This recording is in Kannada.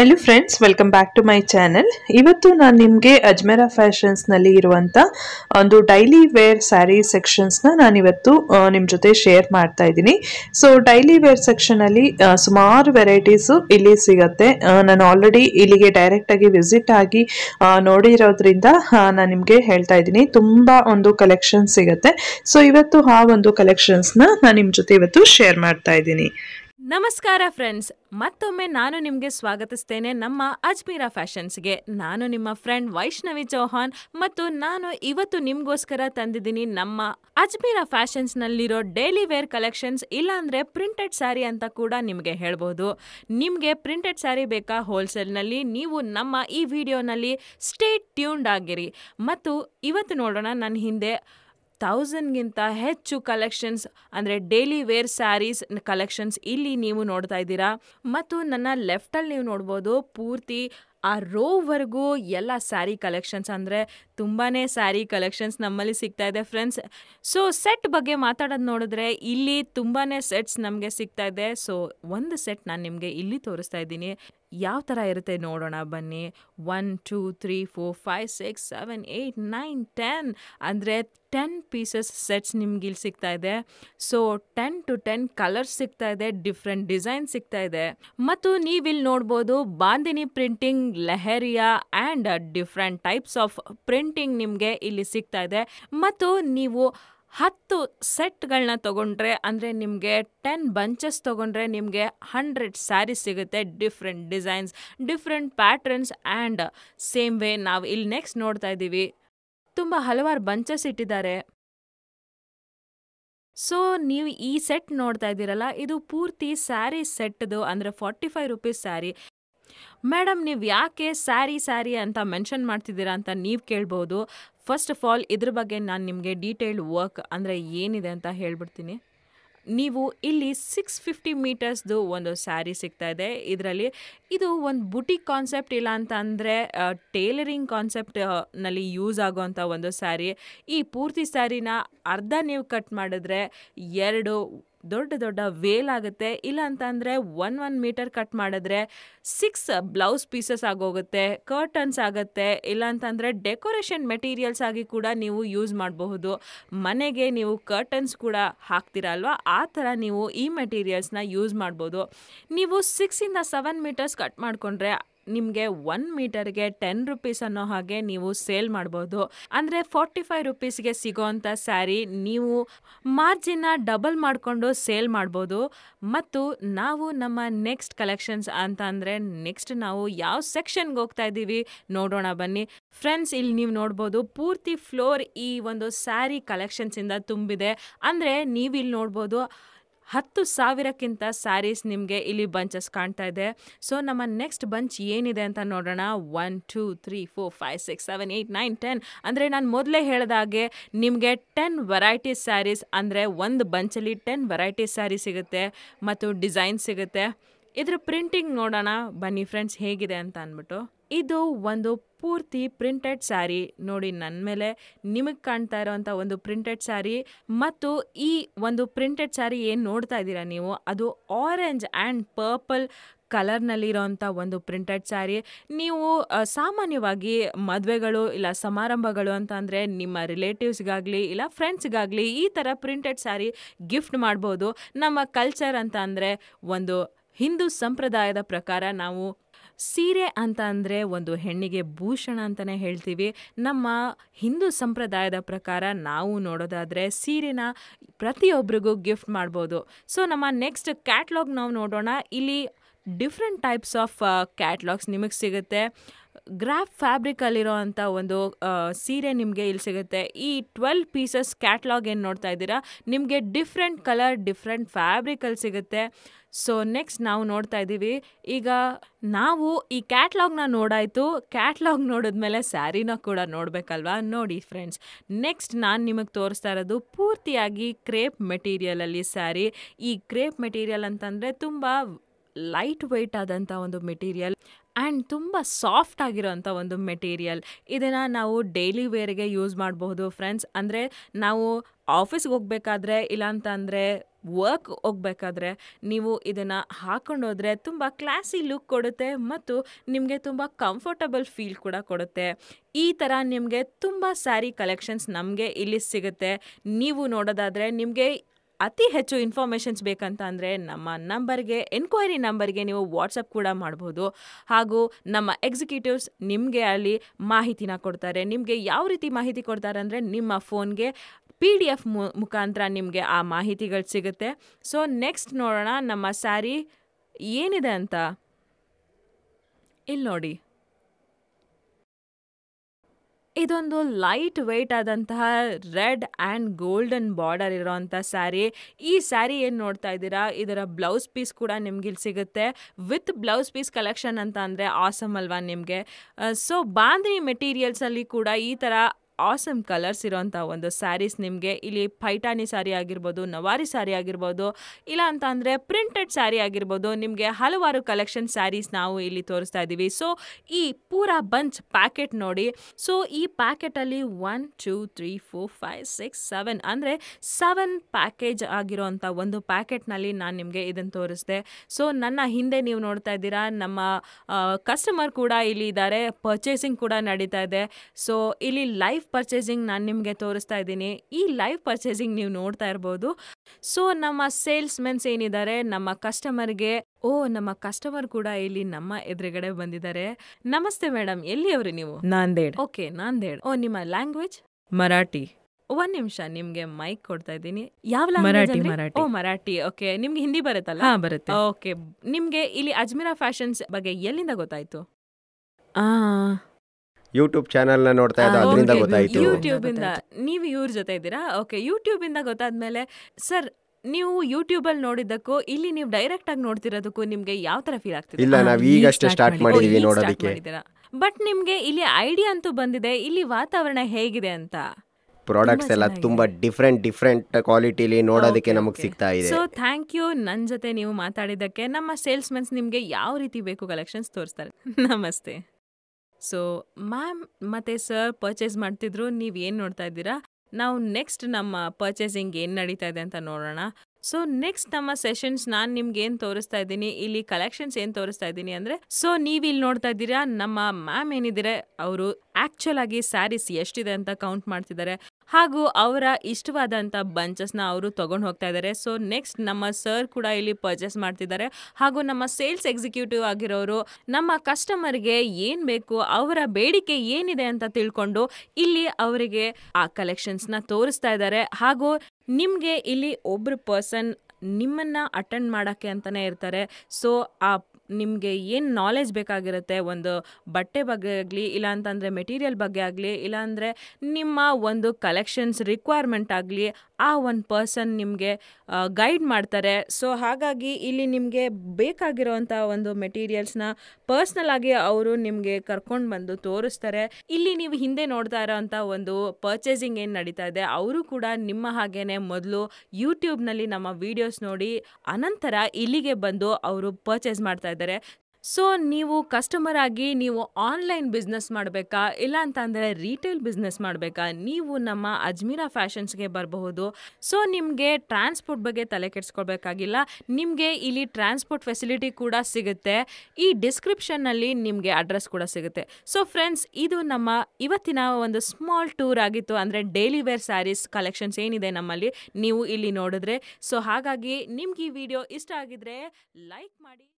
hello friends welcome back to my channel ಇವತ್ತು ನಾನು ನಿಮಗೆ ಅಜ್ಮೇರಾ ಫ್ಯಾಷನ್ಸ್ನಲ್ಲಿ ಇರುವಂಥ ಒಂದು ಡೈಲಿ ವೇರ್ ಸ್ಯಾರಿ ಸೆಕ್ಷನ್ಸ್ನ ನಾನಿವತ್ತು ನಿಮ್ಮ ಜೊತೆ ಶೇರ್ ಮಾಡ್ತಾ ಇದ್ದೀನಿ ಸೊ ಡೈಲಿ ವೇರ್ ಸೆಕ್ಷನಲ್ಲಿ ಸುಮಾರು ವೆರೈಟೀಸು ಇಲ್ಲಿ ಸಿಗತ್ತೆ ನಾನು ಆಲ್ರೆಡಿ ಇಲ್ಲಿಗೆ ಡೈರೆಕ್ಟಾಗಿ ವಿಸಿಟ್ ಆಗಿ ನೋಡಿರೋದ್ರಿಂದ ನಾನು ನಿಮಗೆ ಹೇಳ್ತಾ ಇದ್ದೀನಿ ತುಂಬ ಒಂದು ಕಲೆಕ್ಷನ್ಸ್ ಸಿಗುತ್ತೆ ಸೊ ಇವತ್ತು ಆ ಒಂದು ಕಲೆಕ್ಷನ್ಸ್ನ ನಾನು ನಿಮ್ಮ ಜೊತೆ ಇವತ್ತು ಶೇರ್ ಮಾಡ್ತಾ ಇದ್ದೀನಿ ನಮಸ್ಕಾರ ಫ್ರೆಂಡ್ಸ್ ಮತ್ತೊಮ್ಮೆ ನಾನು ನಿಮಗೆ ಸ್ವಾಗತಿಸ್ತೇನೆ ನಮ್ಮ ಅಜ್ಮೀರಾ ಫ್ಯಾಷನ್ಸ್ಗೆ ನಾನು ನಿಮ್ಮ ಫ್ರೆಂಡ್ ವೈಷ್ಣವಿ ಚೌಹಾನ್ ಮತ್ತು ನಾನು ಇವತ್ತು ನಿಮಗೋಸ್ಕರ ತಂದಿದ್ದೀನಿ ನಮ್ಮ ಅಜ್ಮೀರಾ ಫ್ಯಾಷನ್ಸ್ನಲ್ಲಿರೋ ಡೈಲಿ ವೇರ್ ಕಲೆಕ್ಷನ್ಸ್ ಇಲ್ಲಾಂದ್ರೆ ಪ್ರಿಂಟೆಡ್ ಸ್ಯಾರಿ ಅಂತ ಕೂಡ ನಿಮಗೆ ಹೇಳ್ಬೋದು ನಿಮಗೆ ಪ್ರಿಂಟೆಡ್ ಸ್ಯಾರಿ ಬೇಕಾ ಹೋಲ್ಸೇಲ್ನಲ್ಲಿ ನೀವು ನಮ್ಮ ಈ ವಿಡಿಯೋನಲ್ಲಿ ಸ್ಟೇ ಟ್ಯೂನ್ಡ್ ಆಗಿರಿ ಮತ್ತು ಇವತ್ತು ನೋಡೋಣ ನನ್ನ ಹಿಂದೆ ತೌಸಂಡ್ಗಿಂತ ಹೆಚ್ಚು ಕಲೆಕ್ಷನ್ಸ್ ಅಂದರೆ ಡೈಲಿ ವೇರ್ ಸ್ಯಾರೀಸ್ ಕಲೆಕ್ಷನ್ಸ್ ಇಲ್ಲಿ ನೀವು ನೋಡ್ತಾ ಇದ್ದೀರಾ ಮತ್ತು ನನ್ನ ಲೆಫ್ಟಲ್ಲಿ ನೀವು ನೋಡ್ಬೋದು ಪೂರ್ತಿ ಆ ರೋವರೆಗೂ ಎಲ್ಲ ಸ್ಯಾರಿ ಕಲೆಕ್ಷನ್ಸ್ ಅಂದರೆ ತುಂಬಾ ಸ್ಯಾರಿ ಕಲೆಕ್ಷನ್ಸ್ ನಮ್ಮಲ್ಲಿ ಸಿಗ್ತಾ ಇದೆ ಫ್ರೆಂಡ್ಸ್ ಸೊ ಸೆಟ್ ಬಗ್ಗೆ ಮಾತಾಡೋದು ನೋಡಿದ್ರೆ ಇಲ್ಲಿ ತುಂಬಾ ಸೆಟ್ಸ್ ನಮಗೆ ಸಿಗ್ತಾ ಇದೆ ಸೊ ಒಂದು ಸೆಟ್ ನಾನು ನಿಮಗೆ ಇಲ್ಲಿ ತೋರಿಸ್ತಾ ಇದ್ದೀನಿ ಯಾವ ಥರ ಇರುತ್ತೆ ನೋಡೋಣ ಬನ್ನಿ one two three four five six seven eight nine ten ಅಂದರೆ ಟೆನ್ ಪೀಸಸ್ ಸೆಟ್ಸ್ ನಿಮ್ಗೆ ಇಲ್ಲಿ ಸಿಗ್ತಾ ಇದೆ so ten to ten colours ಸಿಗ್ತಾ ಇದೆ ಡಿಫ್ರೆಂಟ್ ಡಿಸೈನ್ ಸಿಗ್ತಾ ಇದೆ ಮತ್ತು ನೀವಿಲ್ಲಿ ನೋಡ್ಬೋದು bandhani printing lehariya and different types of printing ನಿಮಗೆ ಇಲ್ಲಿ ಸಿಗ್ತಾ ಇದೆ ಮತ್ತು ನೀವು ಹತ್ತು ಸೆಟ್ಗಳನ್ನ ತೊಗೊಂಡ್ರೆ ಅಂದರೆ ನಿಮಗೆ ಟೆನ್ ಬಂಚಸ್ ತೊಗೊಂಡ್ರೆ ನಿಮಗೆ ಹಂಡ್ರೆಡ್ ಸ್ಯಾರಿ ಸಿಗುತ್ತೆ different designs different patterns and same way ನಾವು ಇಲ್ಲಿ ನೆಕ್ಸ್ಟ್ ನೋಡ್ತಾ ಇದ್ದೀವಿ ತುಂಬ ಹಲವಾರು ಬಂಚಸ್ ಇಟ್ಟಿದ್ದಾರೆ ಸೊ ನೀವು ಈ ಸೆಟ್ ನೋಡ್ತಾ ಇದ್ದೀರಲ್ಲ ಇದು ಪೂರ್ತಿ ಸ್ಯಾರಿ ಸೆಟ್ದು ಅಂದರೆ forty five rupees sari madam ನೀವು ಯಾಕೆ ಸ್ಯಾರಿ ಸ್ಯಾರಿ ಅಂತ ಮೆನ್ಷನ್ ಮಾಡ್ತಿದ್ದೀರಾ ಅಂತ ನೀವು ಕೇಳ್ಬೋದು ಫಸ್ಟ್ ಆಫ್ ಆಲ್ ಇದ್ರ ಬಗ್ಗೆ ನಾನು ನಿಮಗೆ ಡೀಟೇಲ್ಡ್ ವರ್ಕ್ ಅಂದರೆ ಏನಿದೆ ಅಂತ ಹೇಳ್ಬಿಡ್ತೀನಿ ನೀವು ಇಲ್ಲಿ ಸಿಕ್ಸ್ ಫಿಫ್ಟಿ ಮೀಟರ್ಸ್ದು ಒಂದು ಸ್ಯಾರಿ ಸಿಗ್ತಾ ಇದೆ ಇದರಲ್ಲಿ ಇದು ಒಂದು ಬುಟಿಕ್ ಕಾನ್ಸೆಪ್ಟ್ ಇಲ್ಲ ಅಂತ ಅಂದರೆ ಟೇಲರಿಂಗ್ ಕಾನ್ಸೆಪ್ಟ್ನಲ್ಲಿ ಯೂಸ್ ಆಗೋವಂಥ ಒಂದು ಸ್ಯಾರಿ ಈ ಪೂರ್ತಿ ಸ್ಯಾರಿನ ಅರ್ಧ ನೀವು ಕಟ್ ಮಾಡಿದ್ರೆ ಎರಡು ದೊಡ್ಡ ದೊಡ್ಡ ವೇಲ್ ಆಗುತ್ತೆ ಇಲ್ಲ ಅಂತ ಒನ್ ಒನ್ ಮೀಟರ್ ಕಟ್ ಮಾಡಿದ್ರೆ ಸಿಕ್ಸ್ ಬ್ಲೌಸ್ ಪೀಸಸ್ ಆಗೋಗುತ್ತೆ ಕರ್ಟನ್ಸ್ ಆಗುತ್ತೆ ಇಲ್ಲ ಅಂತಂದರೆ ಡೆಕೋರೇಷನ್ ಮೆಟೀರಿಯಲ್ಸ್ ಆಗಿ ಕೂಡ ನೀವು ಯೂಸ್ ಮಾಡಬಹುದು ಮನೆಗೆ ನೀವು ಕರ್ಟನ್ಸ್ ಕೂಡ ಹಾಕ್ತಿರಲ್ವಾ ಆ ಥರ ನೀವು ಈ ಮೆಟೀರಿಯಲ್ಸ್ನ ಯೂಸ್ ಮಾಡ್ಬೋದು ನೀವು ಸಿಕ್ಸಿಂದ ಸೆವೆನ್ ಮೀಟರ್ಸ್ ಕಟ್ ಮಾಡಿಕೊಂಡ್ರೆ ನಿಮಗೆ ಒನ್ ಮೀಟರ್ಗೆ ಟೆನ್ ರುಪೀಸ್ ಅನ್ನೋ ಹಾಗೆ ನೀವು ಸೇಲ್ ಮಾಡ್ಬೋದು ಅಂದರೆ ಫೋರ್ಟಿ ಫೈವ್ ರುಪೀಸ್ಗೆ ಸಿಗೋವಂಥ ಸ್ಯಾರಿ ನೀವು ಮಾರ್ಜಿನ ಡಬಲ್ ಮಾಡಿಕೊಂಡು ಸೇಲ್ ಮಾಡ್ಬೋದು ಮತ್ತು ನಾವು ನಮ್ಮ ನೆಕ್ಸ್ಟ್ ಕಲೆಕ್ಷನ್ಸ್ ಅಂತ ಅಂದರೆ ನೆಕ್ಸ್ಟ್ ನಾವು ಯಾವ ಸೆಕ್ಷನ್ಗೆ ಹೋಗ್ತಾ ಇದ್ದೀವಿ ನೋಡೋಣ ಬನ್ನಿ ಫ್ರೆಂಡ್ಸ್ ಇಲ್ಲಿ ನೀವು ನೋಡ್ಬೋದು ಪೂರ್ತಿ ಫ್ಲೋರ್ ಈ ಒಂದು ಸ್ಯಾರಿ ಕಲೆಕ್ಷನ್ಸಿಂದ ತುಂಬಿದೆ ಅಂದರೆ ಇಲ್ಲಿ ನೋಡ್ಬೋದು ಹತ್ತು ಸಾವಿರಕ್ಕಿಂತ ಸ್ಯಾರೀಸ್ ನಿಮಗೆ ಇಲ್ಲಿ ಬಂಚಸ್ ಕಾಣ್ತಾ ಇದೆ ಸೊ ನಮ್ಮ ನೆಕ್ಸ್ಟ್ ಬಂಚ್ ಏನಿದೆ ಅಂತ ನೋಡೋಣ one two three four five six seven eight nine ten ಅಂದರೆ ನಾನು ಮೊದಲೇ ಹೇಳಿದಾಗೆ ನಿಮಗೆ ಟೆನ್ ವೆರೈಟಿ ಸ್ಯಾರೀಸ್ ಅಂದರೆ ಒಂದು ಬಂಚಲ್ಲಿ ಟೆನ್ ವೆರೈಟಿ ಸ್ಯಾರಿ ಸಿಗುತ್ತೆ ಮತ್ತು ಡಿಸೈನ್ ಸಿಗುತ್ತೆ ಇದರ ಪ್ರಿಂಟಿಂಗ್ ನೋಡೋಣ ಬನ್ನಿ ಫ್ರೆಂಡ್ಸ್ ಹೇಗಿದೆ ಅಂತ ಅಂದ್ಬಿಟ್ಟು ಇದು ಒಂದು ಪೂರ್ತಿ ಪ್ರಿಂಟೆಡ್ ಸ್ಯಾರಿ ನೋಡಿ ನನ್ನ ಮೇಲೆ ನಿಮಗೆ ಕಾಣ್ತಾ ಇರೋವಂಥ ಒಂದು ಪ್ರಿಂಟೆಡ್ ಸ್ಯಾರಿ ಮತ್ತು ಈ ಒಂದು ಪ್ರಿಂಟೆಡ್ ಸ್ಯಾರಿ ಏನು ನೋಡ್ತಾ ಇದ್ದೀರಾ ನೀವು ಅದು ಆರೆಂಜ್ ಆ್ಯಂಡ್ ಪರ್ಪಲ್ ಕಲರ್ನಲ್ಲಿರೋಂಥ ಒಂದು ಪ್ರಿಂಟೆಡ್ ಸ್ಯಾರಿ ನೀವು ಸಾಮಾನ್ಯವಾಗಿ ಮದುವೆಗಳು ಇಲ್ಲ ಸಮಾರಂಭಗಳು ಅಂತ ಅಂದರೆ ನಿಮ್ಮ ರಿಲೇಟಿವ್ಸ್ಗಾಗಲಿ ಇಲ್ಲ ಫ್ರೆಂಡ್ಸ್ಗಾಗಲಿ ಈ ಥರ ಪ್ರಿಂಟೆಡ್ ಸ್ಯಾರಿ ಗಿಫ್ಟ್ ಮಾಡ್ಬೋದು ನಮ್ಮ ಕಲ್ಚರ್ ಅಂತ ಅಂದರೆ ಒಂದು ಹಿಂದೂ ಸಂಪ್ರದಾಯದ ಪ್ರಕಾರ ನಾವು ಸೀರೆ ಅಂತ ಅಂದರೆ ಒಂದು ಹೆಣ್ಣಿಗೆ ಭೂಷಣ ಅಂತಲೇ ಹೇಳ್ತೀವಿ ನಮ್ಮ ಹಿಂದೂ ಸಂಪ್ರದಾಯದ ಪ್ರಕಾರ ನಾವು ನೋಡೋದಾದರೆ ಸೀರೆನ ಪ್ರತಿಯೊಬ್ಬರಿಗೂ ಗಿಫ್ಟ್ ಮಾಡ್ಬೋದು ಸೊ ನಮ್ಮ ನೆಕ್ಸ್ಟ್ ಕ್ಯಾಟ್ಲಾಗ್ ನಾವು ನೋಡೋಣ ಇಲ್ಲಿ ಡಿಫ್ರೆಂಟ್ ಟೈಪ್ಸ್ ಆಫ್ ಕ್ಯಾಟ್ಲಾಗ್ಸ್ ನಿಮಗೆ ಸಿಗುತ್ತೆ ಗ್ರಾಫ್ ಫ್ಯಾಬ್ರಿಕಲ್ಲಿರೋ ಅಂಥ ಒಂದು uh, ಸೀರೆ ನಿಮಗೆ ಇಲ್ಲಿ ಸಿಗುತ್ತೆ ಈ ಟ್ವೆಲ್ ಪೀಸಸ್ ಕ್ಯಾಟ್ಲಾಗ್ ಏನು ನೋಡ್ತಾ ಇದ್ದೀರಾ ನಿಮಗೆ ಡಿಫ್ರೆಂಟ್ ಕಲರ್ ಡಿಫ್ರೆಂಟ್ ಫ್ಯಾಬ್ರಿಕಲ್ಲಿ ಸಿಗುತ್ತೆ ಸೊ ನೆಕ್ಸ್ಟ್ ನಾವು ನೋಡ್ತಾ ಇದ್ದೀವಿ ಈಗ ನಾವು ಈ ಕ್ಯಾಟ್ಲಾಗ್ನ ನೋಡಾಯಿತು ಕ್ಯಾಟ್ಲಾಗ್ ನೋಡಿದ್ಮೇಲೆ ಸ್ಯಾರಿನ ಕೂಡ ನೋಡಬೇಕಲ್ವಾ ನೋಡಿ ಫ್ರೆಂಡ್ಸ್ ನೆಕ್ಸ್ಟ್ ನಾನು ನಿಮಗೆ ತೋರಿಸ್ತಾ ಇರೋದು ಪೂರ್ತಿಯಾಗಿ ಕ್ರೇಪ್ ಮೆಟೀರಿಯಲಲ್ಲಿ ಸ್ಯಾರಿ ಈ ಕ್ರೇಪ್ ಮೆಟೀರಿಯಲ್ ಅಂತಂದರೆ ತುಂಬ ಲೈಟ್ ವೆಯ್ಟ್ ಆದಂಥ ಒಂದು ಮೆಟೀರಿಯಲ್ ಆ್ಯಂಡ್ ತುಂಬ ಸಾಫ್ಟ್ ಆಗಿರೋಂಥ ಒಂದು ಮೆಟೀರಿಯಲ್ ಇದನ್ನು ನಾವು ಡೈಲಿ ವೇರ್ಗೆ ಯೂಸ್ ಮಾಡಬಹುದು ಫ್ರೆಂಡ್ಸ್ ಅಂದರೆ ನಾವು ಆಫೀಸ್ಗೆ ಹೋಗಬೇಕಾದ್ರೆ ಇಲ್ಲಾಂತಂದರೆ ವರ್ಕ್ ಹೋಗ್ಬೇಕಾದ್ರೆ ನೀವು ಇದನ್ನು ಹಾಕೊಂಡೋದ್ರೆ ತುಂಬ ಕ್ಲಾಸಿ ಲುಕ್ ಕೊಡುತ್ತೆ ಮತ್ತು ನಿಮಗೆ ತುಂಬ ಕಂಫರ್ಟಬಲ್ ಫೀಲ್ ಕೂಡ ಕೊಡುತ್ತೆ ಈ ಥರ ನಿಮಗೆ ತುಂಬ ಸ್ಯಾರಿ ಕಲೆಕ್ಷನ್ಸ್ ನಮಗೆ ಇಲ್ಲಿ ಸಿಗುತ್ತೆ ನೀವು ನೋಡೋದಾದರೆ ನಿಮಗೆ ಅತಿ ಹೆಚ್ಚು ಇನ್ಫಾರ್ಮೇಷನ್ಸ್ ಬೇಕಂತ ಅಂದರೆ ನಮ್ಮ ನಂಬರ್ಗೆ ಎನ್ಕ್ವೈರಿ ನಂಬರ್ಗೆ ನೀವು ವಾಟ್ಸಪ್ ಕೂಡ ಮಾಡ್ಬೋದು ಹಾಗೂ ನಮ್ಮ ಎಕ್ಸಿಕ್ಯೂಟಿವ್ಸ್ ನಿಮಗೆ ಅಲ್ಲಿ ಮಾಹಿತಿನ ಕೊಡ್ತಾರೆ ನಿಮಗೆ ಯಾವ ರೀತಿ ಮಾಹಿತಿ ಕೊಡ್ತಾರೆ ಅಂದರೆ ನಿಮ್ಮ ಫೋನ್ಗೆ ಪಿ ಡಿ ಎಫ್ ಮುಖಾಂತರ ನಿಮಗೆ ಆ ಮಾಹಿತಿಗಳು ಸಿಗುತ್ತೆ ಸೊ ನೆಕ್ಸ್ಟ್ ನೋಡೋಣ ನಮ್ಮ ಸ್ಯಾರಿ ಏನಿದೆ ಅಂತ ಇಲ್ಲಿ ನೋಡಿ ಇದೊಂದು ಲೈಟ್ ವೆಯ್ಟ್ ಆದಂತಹ ರೆಡ್ ಆ್ಯಂಡ್ ಗೋಲ್ಡನ್ ಬಾರ್ಡರ್ ಇರೋವಂಥ ಸ್ಯಾರಿ ಈ ಸ್ಯಾರಿ ಏನು ನೋಡ್ತಾ ಇದ್ದೀರಾ ಇದರ ಬ್ಲೌಸ್ ಪೀಸ್ ಕೂಡ ನಿಮ್ಗೆ ಇಲ್ಲಿ ಸಿಗುತ್ತೆ ವಿತ್ ಬ್ಲೌಸ್ ಪೀಸ್ ಕಲೆಕ್ಷನ್ ಅಂತ ಅಂದರೆ ಆಸಮ್ ಅಲ್ವಾ ನಿಮಗೆ ಸೊ ಬಾಂದ್ರಿ ಮೆಟೀರಿಯಲ್ಸಲ್ಲಿ ಕೂಡ ಈ ಥರ ಆಸಮ್ ಕಲರ್ಸ್ ಇರೋಂಥ ಒಂದು ಸ್ಯಾರೀಸ್ ನಿಮಗೆ ಇಲ್ಲಿ ಪೈಟಾನಿ ಸ್ಯಾರಿ ಆಗಿರ್ಬೋದು ನವಾರಿ ಸ್ಯಾರಿ ಆಗಿರ್ಬೋದು ಇಲ್ಲ ಅಂತ ಅಂದರೆ ಪ್ರಿಂಟೆಡ್ ಸ್ಯಾರಿ ಆಗಿರ್ಬೋದು ನಿಮಗೆ ಹಲವಾರು ಕಲೆಕ್ಷನ್ ಸ್ಯಾರೀಸ್ ನಾವು ಇಲ್ಲಿ ತೋರಿಸ್ತಾ ಇದ್ದೀವಿ ಸೊ ಈ ಪೂರ ಬಂಚ್ ಪ್ಯಾಕೆಟ್ ನೋಡಿ ಸೊ ಈ ಪ್ಯಾಕೆಟಲ್ಲಿ one two three four five six seven ಅಂದರೆ ಸೆವೆನ್ ಪ್ಯಾಕೇಜ್ ಆಗಿರೋಂಥ ಒಂದು ಪ್ಯಾಕೆಟ್ನಲ್ಲಿ ನಾನು ನಿಮಗೆ ಇದನ್ನು ತೋರಿಸಿದೆ ಸೊ ನನ್ನ ಹಿಂದೆ ನೀವು ನೋಡ್ತಾ ಇದ್ದೀರಾ ನಮ್ಮ ಕಸ್ಟಮರ್ ಕೂಡ ಇಲ್ಲಿ ಇದ್ದಾರೆ ಪರ್ಚೇಸಿಂಗ್ ಕೂಡ ನಡೀತಾ ಇದೆ ಸೊ ಇಲ್ಲಿ ಲೈಫ್ ಪರ್ಚೇಸಿಂಗ್ ನಾನು ನಿಮಗೆ ತೋರಿಸ್ತಾ ಇದ್ದೀನಿ ಈ ಲೈವ್ ಪರ್ಚೇಸಿಂಗ್ ನೀವು ನೋಡ್ತಾ ಇರ್ಬೋದು ಸೊ ನಮ್ಮ ಸೇಲ್ಸ್ ಮೆನ್ಸ್ ಏನಿದ್ದಾರೆ ನಮ್ಮ ಕಸ್ಟಮರ್ಗೆ ಓ ನಮ್ಮ ಕಸ್ಟಮರ್ ಕೂಡ ಇಲ್ಲಿ ನಮ್ಮ ಎದುರುಗಡೆ ಬಂದಿದ್ದಾರೆ ನಮಸ್ತೆ ಮೇಡಮ್ ಎಲ್ಲಿಯವರು ನೀವು ನಾಂದೇಡ್ ಓಕೆ ನಾಂದೇಡ್ ಓ ನಿಮ್ಮ ಲ್ಯಾಂಗ್ವೇಜ್ ಮರಾಠಿ ಒಂದ್ ನಿಮಿಷ ನಿಮ್ಗೆ ಮೈಕ್ ಕೊಡ್ತಾ ಇದ್ದೀನಿ ಯಾವ ಮರಾಠಿ ಓ ಮರಾಠಿ ಓಕೆ ನಿಮ್ಗೆ ಹಿಂದಿ ಬರುತ್ತಲ್ಲ ಬರುತ್ತೆ ಓಕೆ ನಿಮ್ಗೆ ಇಲ್ಲಿ ಅಜ್ಮೀರಾ ಫ್ಯಾಷನ್ಸ್ ಬಗ್ಗೆ ಎಲ್ಲಿಂದ ಗೊತ್ತಾಯ್ತು ಯೂಟ್ಯೂಬ್ ಚಾನೆಲ್ ನ ನೋಡ್ತಾ ಇದ್ದ ಅದರಿಂದ ಗೊತ್ತಾಯ್ತು ಯೂಟ್ಯೂಬ್ ಇಂದ ನೀವು ಇವ್ರ ಜೊತೆ ಇದ್ದೀರಾ ಓಕೆ ಯೂಟ್ಯೂಬ್ ಇಂದ ಗೊತ್ತಾದ್ಮೇಲೆ ಸರ್ ನೀವು ಯೂಟ್ಯೂಬ್ ಅಲ್ಲಿ ನೋಡಿದ್ದಕ್ಕೂ ಇಲ್ಲಿ ನೀವು ಡೈರೆಕ್ಟ್ ಆಗಿ ನೋಡ್ತಿರೋದಕ್ಕೂ ನಿಮ್ಗೆ ಯಾವ ತರ ಫೀಲ್ ಆಗ್ತಿದೆ ಇಲ್ಲ ನಾವು ಈಗಷ್ಟೇ ಸ್ಟಾರ್ಟ್ ಮಾಡಿದೀವಿ ನೋಡೋದಕ್ಕೆ ಬಟ್ ನಿಮ್ಗೆ ಇಲ್ಲಿ ಐಡಿಯಾ ಅಂತೂ ಬಂದಿದೆ ಇಲ್ಲಿ ವಾತಾವರಣ ಹೇಗಿದೆ ಅಂತ ಪ್ರಾಡಕ್ಟ್ಸ್ ಎಲ್ಲ ತುಂಬಾ ಡಿಫ್ರೆಂಟ್ ಡಿಫ್ರೆಂಟ್ ಕ್ವಾಲಿಟಿಲಿ ನೋಡೋದಕ್ಕೆ ನಮಗೆ ಸಿಗ್ತಾ ಇದೆ ಸೊ ಥ್ಯಾಂಕ್ ಯು ನನ್ನ ಜೊತೆ ನೀವು ಮಾತಾಡಿದ್ದಕ್ಕೆ ನಮ್ಮ ಸೇಲ್ಸ್ ಮೆನ್ಸ್ ನಿಮಗೆ ಯಾವ ರೀತಿ ಬೇಕು ಕಲೆಕ್ಷನ್ಸ್ ತೋರಿಸ್ತಾರೆ ನಮಸ್ತೆ ಸೊ ಮ್ಯಾಮ್ ಮತ್ತೆ ಸರ್ ಪರ್ಚೇಸ್ ಮಾಡ್ತಿದ್ರು ನೀವು ಏನು ನೋಡ್ತಾ ಇದ್ದೀರಾ ನಾವು ನೆಕ್ಸ್ಟ್ ನಮ್ಮ ಪರ್ಚೇಸಿಂಗ್ ಏನ್ ನಡೀತಾ ಇದೆ ಅಂತ ನೋಡೋಣ ಸೊ ನೆಕ್ಸ್ಟ್ ನಮ್ಮ ಸೆಷನ್ಸ್ ನಾನು ನಿಮ್ಗೆ ಏನು ತೋರಿಸ್ತಾ ಇದ್ದೀನಿ ಇಲ್ಲಿ ಕಲೆಕ್ಷನ್ಸ್ ಏನು ತೋರಿಸ್ತಾ ಇದ್ದೀನಿ ಅಂದ್ರೆ ಸೊ ನೀವು ಇಲ್ಲಿ ನೋಡ್ತಾ ಇದ್ದೀರಾ ನಮ್ಮ ಮ್ಯಾಮ್ ಏನಿದ್ರೆ ಅವರು ಆ್ಯಕ್ಚುಲ್ ಆಗಿ ಸ್ಯಾರೀಸ್ ಎಷ್ಟಿದೆ ಅಂತ ಕೌಂಟ್ ಮಾಡ್ತಿದ್ದಾರೆ ಹಾಗೂ ಅವರ ಇಷ್ಟವಾದಂಥ ಬಂಚಸ್ನ ಅವರು ತೊಗೊಂಡು ಹೋಗ್ತಾ ಇದ್ದಾರೆ ಸೊ ನೆಕ್ಸ್ಟ್ ನಮ್ಮ ಸರ್ ಕೂಡ ಇಲ್ಲಿ ಪರ್ಚೇಸ್ ಮಾಡ್ತಿದ್ದಾರೆ ಹಾಗೂ ನಮ್ಮ ಸೇಲ್ಸ್ ಎಕ್ಸಿಕ್ಯೂಟಿವ್ ಆಗಿರೋರು ನಮ್ಮ ಕಸ್ಟಮರ್ಗೆ ಏನು ಬೇಕು ಅವರ ಬೇಡಿಕೆ ಏನಿದೆ ಅಂತ ತಿಳ್ಕೊಂಡು ಇಲ್ಲಿ ಅವರಿಗೆ ಆ ಕಲೆಕ್ಷನ್ಸ್ನ ತೋರಿಸ್ತಾ ಇದ್ದಾರೆ ಹಾಗೂ ನಿಮಗೆ ಇಲ್ಲಿ ಒಬ್ಬರು ಪರ್ಸನ್ ನಿಮ್ಮನ್ನು ಅಟೆಂಡ್ ಮಾಡೋಕ್ಕೆ ಅಂತಲೇ ಇರ್ತಾರೆ ಸೊ ಆ ನಿಮಗೆ ಏನು ನಾಲೆಜ್ ಬೇಕಾಗಿರುತ್ತೆ ಒಂದು ಬಟ್ಟೆ ಬಗ್ಗೆ ಆಗಲಿ ಇಲ್ಲಾಂತಂದರೆ ಮೆಟೀರಿಯಲ್ ಬಗ್ಗೆ ಆಗಲಿ ಇಲ್ಲಾಂದರೆ ನಿಮ್ಮ ಒಂದು ಕಲೆಕ್ಷನ್ಸ್ ರಿಕ್ವೈರ್ಮೆಂಟ್ ಆಗಲಿ ಆ ಒಂದು ಪರ್ಸನ್ ನಿಮಗೆ ಗೈಡ್ ಮಾಡ್ತಾರೆ ಸೊ ಹಾಗಾಗಿ ಇಲ್ಲಿ ನಿಮಗೆ ಬೇಕಾಗಿರೋವಂಥ ಒಂದು ಮೆಟೀರಿಯಲ್ಸ್ನ ಪರ್ಸ್ನಲ್ ಆಗಿ ಅವರು ನಿಮಗೆ ಕರ್ಕೊಂಡು ಬಂದು ತೋರಿಸ್ತಾರೆ ಇಲ್ಲಿ ನೀವು ಹಿಂದೆ ನೋಡ್ತಾ ಇರೋವಂಥ ಒಂದು ಪರ್ಚೇಸಿಂಗ್ ಏನು ನಡೀತಾ ಇದೆ ಅವರು ಕೂಡ ನಿಮ್ಮ ಹಾಗೇನೆ ಮೊದಲು ಯೂಟ್ಯೂಬ್ನಲ್ಲಿ ನಮ್ಮ ವಿಡಿಯೋಸ್ ನೋಡಿ ಅನಂತರ ಇಲ್ಲಿಗೆ ಬಂದು ಅವರು ಪರ್ಚೇಸ್ ಮಾಡ್ತಾ ಇದ್ದಾರೆ ಇದ್ದಾರೆ ಸೊ ನೀವು ಕಸ್ಟಮರ್ ಆಗಿ ನೀವು ಆನ್ಲೈನ್ ಬಿಸ್ನೆಸ್ ಮಾಡಬೇಕಾ ಇಲ್ಲ ಅಂತ ಅಂದರೆ ರೀಟೇಲ್ ಬಿಸ್ನೆಸ್ ಮಾಡಬೇಕಾ ನೀವು ನಮ್ಮ ಅಜ್ಮೀರಾ ಫ್ಯಾಷನ್ಸ್ಗೆ ಬರಬಹುದು ಸೊ ನಿಮಗೆ ಟ್ರಾನ್ಸ್ಪೋರ್ಟ್ ಬಗ್ಗೆ ತಲೆ ಕೆಡಿಸ್ಕೊಳ್ಬೇಕಾಗಿಲ್ಲ ನಿಮಗೆ ಇಲ್ಲಿ ಟ್ರಾನ್ಸ್ಪೋರ್ಟ್ ಫೆಸಿಲಿಟಿ ಕೂಡ ಸಿಗುತ್ತೆ ಈ ಡಿಸ್ಕ್ರಿಪ್ಷನ್ನಲ್ಲಿ ನಿಮಗೆ ಅಡ್ರೆಸ್ ಕೂಡ ಸಿಗುತ್ತೆ ಸೊ ಫ್ರೆಂಡ್ಸ್ ಇದು ನಮ್ಮ ಇವತ್ತಿನ ಒಂದು ಸ್ಮಾಲ್ ಟೂರ್ ಆಗಿತ್ತು ಅಂದರೆ ಡೈಲಿ ವೇರ್ ಸ್ಯಾರೀಸ್ ಕಲೆಕ್ಷನ್ಸ್ ಏನಿದೆ ನಮ್ಮಲ್ಲಿ ನೀವು ಇಲ್ಲಿ ನೋಡಿದ್ರೆ ಸೊ ಹಾಗಾಗಿ ನಿಮ್ಗೆ ಈ ವಿಡಿಯೋ ಇಷ್ಟ ಆಗಿದ್ರೆ ಲೈಕ್ ಮಾಡಿ